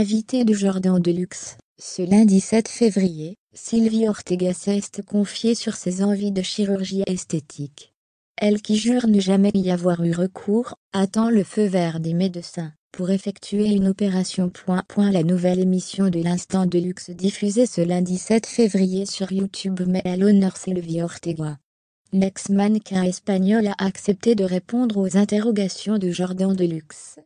Invité de Jordan Deluxe, ce lundi 7 février, Sylvie Ortega s'est confiée sur ses envies de chirurgie esthétique. Elle qui jure ne jamais y avoir eu recours, attend le feu vert des médecins pour effectuer une opération. la nouvelle émission de l'Instant de Luxe diffusée ce lundi 7 février sur YouTube met à l'honneur Sylvie Ortega. L'ex-mannequin espagnol a accepté de répondre aux interrogations de Jordan Deluxe.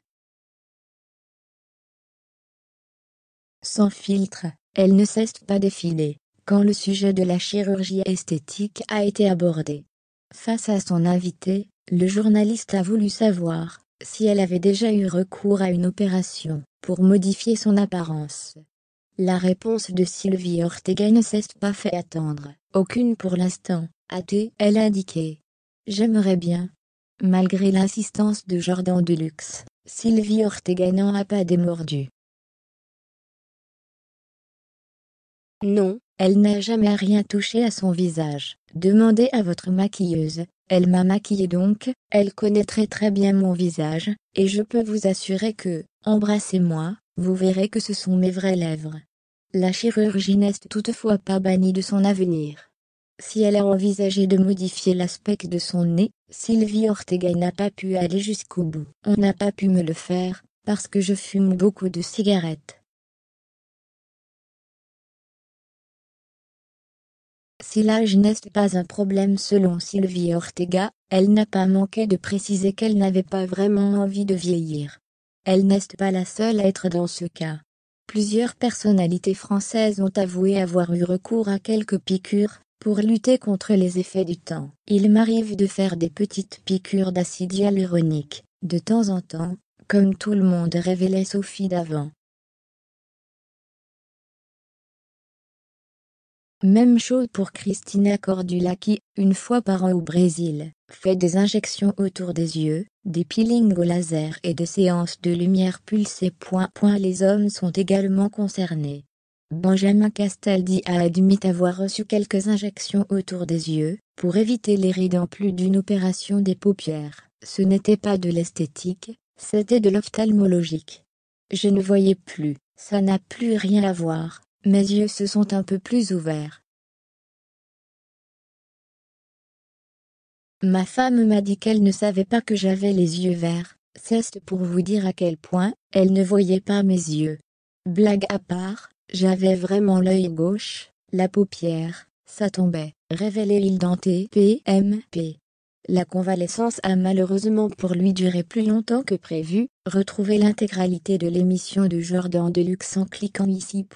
sans filtre, elle ne cesse pas d'effiler, quand le sujet de la chirurgie esthétique a été abordé. Face à son invité, le journaliste a voulu savoir si elle avait déjà eu recours à une opération pour modifier son apparence. La réponse de Sylvie Ortega ne cesse pas fait attendre, aucune pour l'instant, a-t-elle indiqué. J'aimerais bien. Malgré l'insistance de Jordan Deluxe, Sylvie Ortega n'en a pas démordu. Non, elle n'a jamais rien touché à son visage. Demandez à votre maquilleuse. Elle m'a maquillée donc, elle connaît très très bien mon visage, et je peux vous assurer que, embrassez-moi, vous verrez que ce sont mes vraies lèvres. La chirurgie n'est toutefois pas bannie de son avenir. Si elle a envisagé de modifier l'aspect de son nez, Sylvie Ortega n'a pas pu aller jusqu'au bout. On n'a pas pu me le faire, parce que je fume beaucoup de cigarettes. Si l'âge n'est pas un problème selon Sylvie Ortega, elle n'a pas manqué de préciser qu'elle n'avait pas vraiment envie de vieillir. Elle n'est pas la seule à être dans ce cas. Plusieurs personnalités françaises ont avoué avoir eu recours à quelques piqûres pour lutter contre les effets du temps. Il m'arrive de faire des petites piqûres d'acide hyaluronique, de temps en temps, comme tout le monde révélait Sophie d'avant. Même chose pour Christina Cordula qui, une fois par an au Brésil, fait des injections autour des yeux, des peelings au laser et des séances de lumière pulsée. les hommes sont également concernés. Benjamin Castaldi a admis avoir reçu quelques injections autour des yeux, pour éviter les rides en plus d'une opération des paupières. Ce n'était pas de l'esthétique, c'était de l'ophtalmologique. Je ne voyais plus, ça n'a plus rien à voir, mes yeux se sont un peu plus ouverts. Ma femme m'a dit qu'elle ne savait pas que j'avais les yeux verts, c'est pour vous dire à quel point elle ne voyait pas mes yeux. Blague à part, j'avais vraiment l'œil gauche, la paupière, ça tombait, révélait il dentée PMP. La convalescence a malheureusement pour lui duré plus longtemps que prévu. Retrouvez l'intégralité de l'émission de Jordan Deluxe en cliquant ici.